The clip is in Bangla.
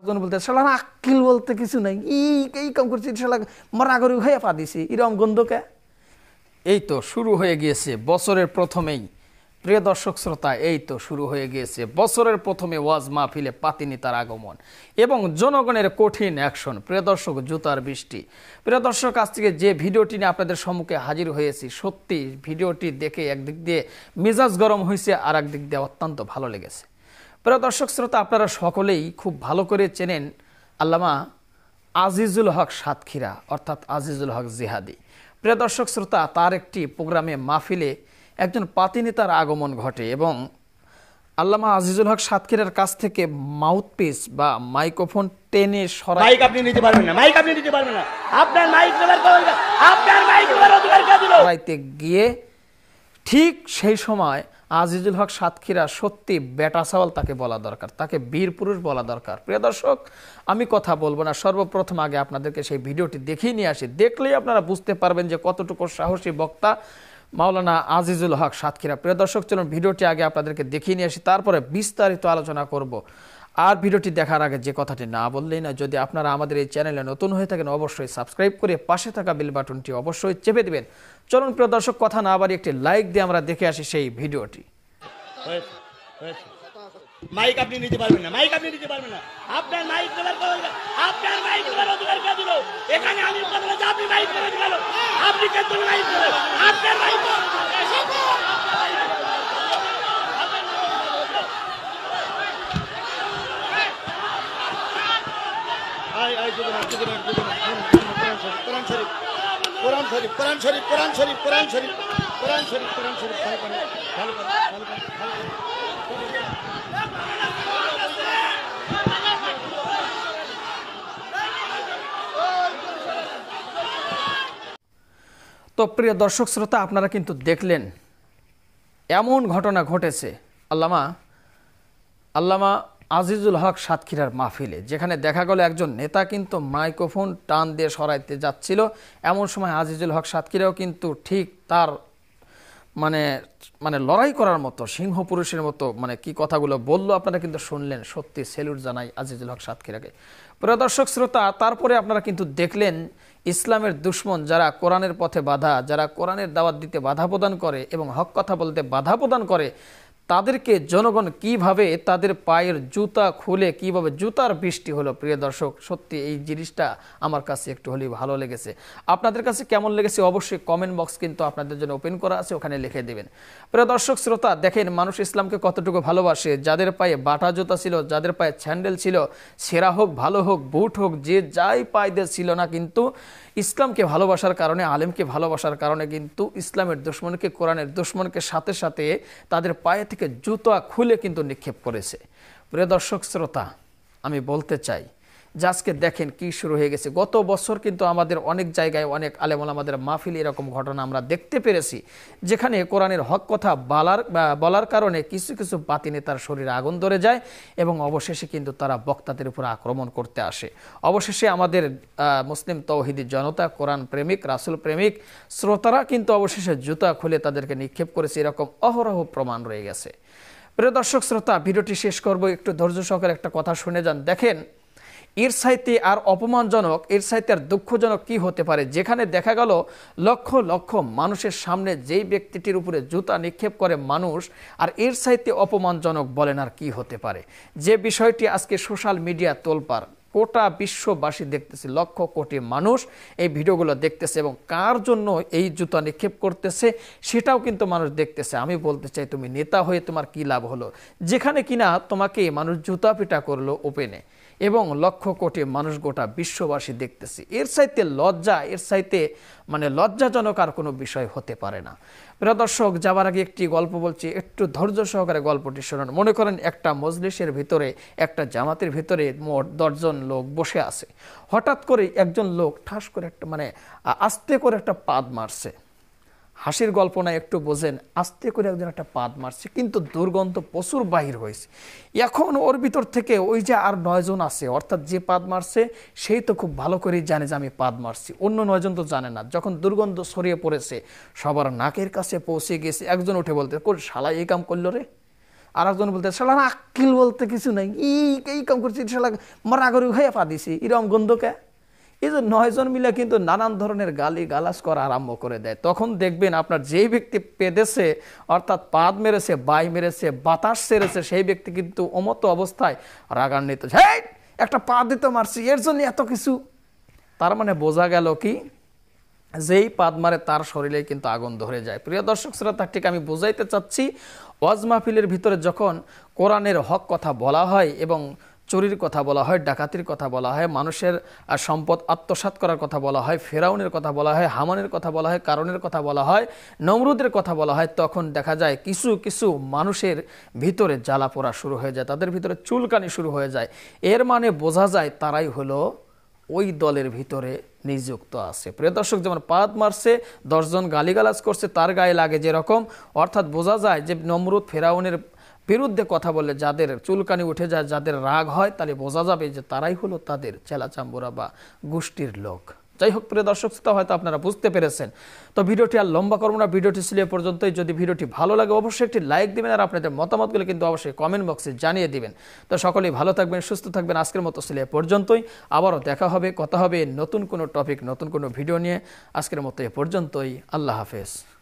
একজন বলতে কিছু নাই এই এই করছি শালা মরা করে হয়ে পা দিছি এরকম গন্ধকে এই তো শুরু হয়ে গিয়েছে বছরের প্রথমেই প্রিয় দর্শক শ্রোতা এই তো শুরু হয়ে গিয়েছে বছরের প্রথমে ওয়াজ মাহফিলে পাতিনি তার আগমন এবং জনগণের কঠিন অ্যাকশন প্রিয় দর্শক জুতার বৃষ্টি প্রিয় দর্শক আজ থেকে যে ভিডিওটি নিয়ে আপনাদের সম্মুখে হাজির হয়েছি সত্যি ভিডিওটি দেখে একদিক দিয়ে মেজাজ গরম হয়েছে আর একদিক দিয়ে অত্যন্ত ভালো লেগেছে প্রিয় দর্শক শ্রোতা আপনারা সকলেই খুব ভালো করে চেনেন আল্লামা আজিজুল হক সাতক্ষীরা অর্থাৎ আজিজুল হক জিহাদি প্রিয় দর্শক শ্রোতা তার একটি প্রোগ্রামে মাহফিলে একজন পাতিনেতার আগমন ঘটে এবং আল্লামা আজিজুল হক সাতক্ষীরার কাছ থেকে মাউথপিস বা মাইক্রোফোন টেনে সরাই মাইক আপনি নিতে পারবেন না মাইক আপনি নিতে পারবেন না আপনার মাইক নেবার আপনার মাইক নেবার অধিকার কে দিল গিয়ে ঠিক সেই সময় আজিজুল হক সাতক্ষীরা সত্যি বেটা সওয়াল তাকে বলা দরকার তাকে বীর পুরুষ বলা দরকার প্রিয় দর্শক আমি কথা বলবো না সর্বপ্রথম আগে আপনাদেরকে সেই ভিডিওটি দেখিয়ে নিয়ে আসি দেখলেই আপনারা বুঝতে পারবেন যে কতটুকু সাহসী বক্তা মাওলানা আজিজুল হক সাতক্ষীরা প্রিয় দর্শক চলুন ভিডিওটি আগে আপনাদেরকে দেখিয়ে নিয়ে আসি তারপরে বিস্তারিত আলোচনা করব আর ভিডিওটি দেখার আগে যে কথাটি না বললেই না যদি আপনারা আমাদের এই চ্যানেলে নতুন হয়ে থাকেন অবশ্যই সাবস্ক্রাইব করে পাশে থাকা বেল বাটনটি অবশ্যই চেপে দেবেন চলুন প্রিয় দর্শক কথা না আবার একটি লাইক দিয়ে আমরা দেখে আসি সেই ভিডিওটি মাইক আপনি নিতে পারবেন না মাইক আপনি নিতে পারবেন না আপনার মাইক আপনার মাইক আপনি মাইক আপনি মাইক তো প্রিয় দর্শক শ্রোতা আপনারা কিন্তু দেখলেন এমন ঘটনা ঘটেছে আল্লামা আল্লামা আজিজুল হক সাতক্ষীরার মাহফিলে যেখানে দেখা গেল একজন নেতা কিন্তু মাইক্রোফোন টান দিয়ে সরাইতে যাচ্ছিল এমন সময় আজিজুল হক সাতক্ষীরাও কিন্তু ঠিক তার মানে মানে লড়াই করার মতো সিংহ পুরুষের মতো মানে কি কথাগুলো বলল আপনারা কিন্তু শুনলেন সত্যি সেলুট জানাই আজিজুল হক সাতক্ষীরাকে প্রিয় দর্শক শ্রোতা তারপরে আপনারা কিন্তু দেখলেন ইসলামের দুশ্মন যারা কোরআনের পথে বাধা যারা কোরআনের দাওয়াত দিতে বাধা প্রদান করে এবং হক কথা বলতে বাধা প্রদান করে তাদেরকে জনগণ কিভাবে তাদের পায়ের জুতা খুলে কিভাবে জুতার বৃষ্টি হলো প্রিয় দর্শক সত্যি এই জিনিসটা আমার কাছে একটু হলেই ভালো লেগেছে আপনাদের কাছে কেমন লেগেছে অবশ্যই কমেন্ট বক্স কিন্তু আপনাদের জন্য ওপেন করা আছে ওখানে লিখে দেবেন প্রিয় দর্শক শ্রোতা দেখেন মানুষ ইসলামকে কতটুকু ভালোবাসে যাদের পায়ে বাটা জুতা ছিল যাদের পায়ে স্যান্ডেল ছিল সেরা হোক ভালো হোক বুট হোক যে যাই পায়েদের ছিল না কিন্তু ইসলামকে ভালোবাসার কারণে আলেমকে ভালোবাসার কারণে কিন্তু ইসলামের দুশ্মনকে কোরআনের দুশ্মনকে সাথে সাথে তাদের পায়ে থেকে জুতা খুলে কিন্তু নিক্ষেপ করেছে প্রিয় দর্শক শ্রোতা আমি বলতে চাই আজকে দেখেন কি শুরু হয়ে গেছে গত বছর কিন্তু আমাদের অনেক জায়গায় অনেক আলেমল আমাদের মাহফিল এরকম ঘটনা আমরা দেখতে পেরেছি যেখানে কোরআনের হক কথা বলার বলার কারণে কিছু কিছু বাতিনে নেতার শরীরে আগুন ধরে যায় এবং অবশেষে কিন্তু তারা বক্তাদের উপর আক্রমণ করতে আসে অবশেষে আমাদের মুসলিম তৌহিদি জনতা কোরআন প্রেমিক রাসুল প্রেমিক শ্রোতারা কিন্তু অবশেষে জুতা খুলে তাদেরকে নিক্ষেপ করেছে এরকম অহরহ প্রমাণ রয়ে গেছে প্রিয় দর্শক শ্রোতা ভিডিওটি শেষ করব একটু ধৈর্য সহকারে একটা কথা শুনে যান দেখেন এর সাহিত্যে আর অপমানজনক এর সাহিত্যে আর দুঃখজনক কি হতে পারে যেখানে দেখা গেল লক্ষ লক্ষ মানুষের সামনে যেই ব্যক্তিটির উপরে জুতা নিক্ষেপ করে মানুষ আর এর সাহিত্যে অপমানজনক বলেন আর কি হতে পারে যে বিষয়টি আজকে সোশ্যাল মিডিয়া তোলপাড় গোটা বিশ্ববাসী দেখতেছে লক্ষ কোটি মানুষ এই ভিডিওগুলো দেখতেছে এবং কার জন্য এই জুতা নিক্ষেপ করতেছে সেটাও কিন্তু মানুষ দেখতেছে আমি বলতে চাই তুমি নেতা হয়ে তোমার কি লাভ হলো যেখানে কিনা তোমাকে মানুষ জুতা পিটা করলো ওপেনে এবং লক্ষ কোটি মানুষ গোটা বিশ্ববাসী দেখতেছে এর সাইতে লজ্জা এর সাইতে মানে লজ্জাজনক আর কোনো বিষয় হতে পারে না প্রদর্শক দর্শক যাবার আগে একটি গল্প বলছি একটু ধৈর্য সহকারে গল্পটি শুনুন মনে করেন একটা মজলিসের ভিতরে একটা জামাতের ভিতরে মোট দশজন লোক বসে আছে হঠাৎ করে একজন লোক ঠাস করে একটা মানে আস্তে করে একটা পাদ মারছে হাসির গল্প না একটু বোঝেন আস্তে করে একজন একটা পাদ মারছে কিন্তু দুর্গন্ধ প্রচুর বাহির হয়েছে এখন ওর ভিতর থেকে ওই যে আর নয়জন আছে অর্থাৎ যে পাদ মারছে সেই তো খুব ভালো করেই জানে যে আমি পাদ মারছি অন্য নয়জন তো জানে না যখন দুর্গন্ধ ছড়িয়ে পড়েছে সবার নাকের কাছে পৌঁছে গেছে একজন উঠে বলতে কোন শালা এই কাম করলো রে আর একজন বলতে শালা আক্কিল বলতে কিছু নাই এই কাম করছি শালা মারা করে খাইয়া পা দিছি এরকম গন্ধকে এই যে নয়জন মিলে কিন্তু নানান ধরনের গালি গালাস করা আরম্ভ করে দেয় তখন দেখবেন আপনার যেই ব্যক্তি পেদেছে অর্থাৎ পাদ মেরেছে বাই মেরেছে বাতাস সেরেছে সেই ব্যক্তি কিন্তু অমত অবস্থায় রাগান্বিত হ্যাঁ একটা পা দিতে মারছি এর জন্য এত কিছু তার মানে বোঝা গেল কি যেই পাদ মারে তার শরীরে কিন্তু আগুন ধরে যায় প্রিয় দর্শক শ্রোতা ঠিক আমি বোঝাইতে চাচ্ছি ওয়াজ মাহফিলের ভিতরে যখন কোরআনের হক কথা বলা হয় এবং চুরির কথা বলা হয় ডাকাতির কথা বলা হয় মানুষের সম্পদ আত্মসাত করার কথা বলা হয় ফেরাউনের কথা বলা হয় হামানের কথা বলা হয় কারণের কথা বলা হয় নমরুদের কথা বলা হয় তখন দেখা যায় কিছু কিছু মানুষের ভিতরে জ্বালা পোড়া শুরু হয়ে যায় তাদের ভিতরে চুলকানি শুরু হয়ে যায় এর মানে বোঝা যায় তারাই হলো ওই দলের ভিতরে নিযুক্ত আছে প্রিয় দর্শক যেমন পাত মারছে দশজন গালিগালাজ করছে তার গায়ে লাগে যেরকম অর্থাৎ বোঝা যায় যে নমরুদ ফেরাউনের বিরুদ্ধে কথা বলে যাদের চুলকানি উঠে যায় যাদের রাগ হয় তাহলে বোঝা যাবে যে তারাই হলো তাদের চেলাচাম্বুরা বা গোষ্ঠীর লোক যাই হোক প্রিয় দর্শক শ্রোতা হয়তো আপনারা বুঝতে পেরেছেন তো ভিডিওটি আর লম্বা করবো না ভিডিওটি ছিল পর্যন্তই যদি ভিডিওটি ভালো লাগে অবশ্যই একটি লাইক দিবেন আর আপনাদের মতামতগুলো কিন্তু অবশ্যই কমেন্ট বক্সে জানিয়ে দিবেন তো সকলেই ভালো থাকবেন সুস্থ থাকবেন আজকের মতো ছিল পর্যন্তই আবারও দেখা হবে কথা হবে নতুন কোনো টপিক নতুন কোনো ভিডিও নিয়ে আজকের মতো এ পর্যন্তই আল্লাহ হাফেজ